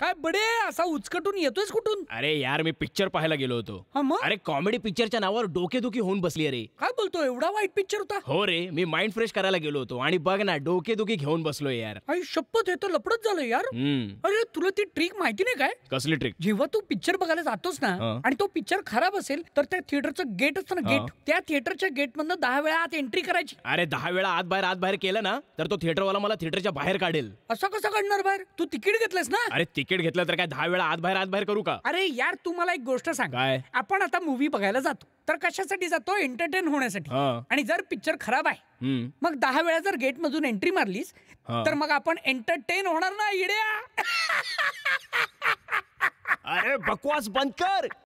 काय बडे असा उचकटून येतोय कुठून अरे यार मी पिक्चर पाहायला गेलो होतो अरे कॉमेडी पिक्चरच्या नावावर डोकेदुखी होऊन बसली अरे काय बोलतो एवढा वाईट पिक्चर होता हो रे मी माइंड फ्रेश करायला गेलो होतो आणि बघ ना डोकेदुखी घेऊन बसलो यार आई शपथ हे तर लपडत झालं यार अरे तुला ती ट्रिक माहिती नाही काय कसली ट्रिक जेव्हा तू पिक्चर बघायला जातोस ना आणि तो पिक्चर खराब असेल तर त्या थिएटरचं गेट असतं ना गेट त्या थिएटरच्या गेट मधनं दहा वेळा आत एंट्री करायची अरे दहा वेळा आत बाहेर आत बाहेर केलं ना तर तो थिएटरवाला मला थिएटरच्या बाहेर काढेल असं कसं काढणार बाहेर तू तिकीट घेतलंस ना अरे तिकीट घेतलं तर काय दहा वेळा आत बाहेर आत बाहेर करू का अरे यार तू मला एक गोष्ट सांग काय आपण आता मूवी बघायला जातो तर कशासाठी जातो एंटरटेन होण्यासाठी आणि जर पिक्चर खराब आहे मग दहा वेळा जर गेट मधून एंट्री मारलीस तर मग आपण एंटरटेन होणार ना इड्या अरे बकवास बंद कर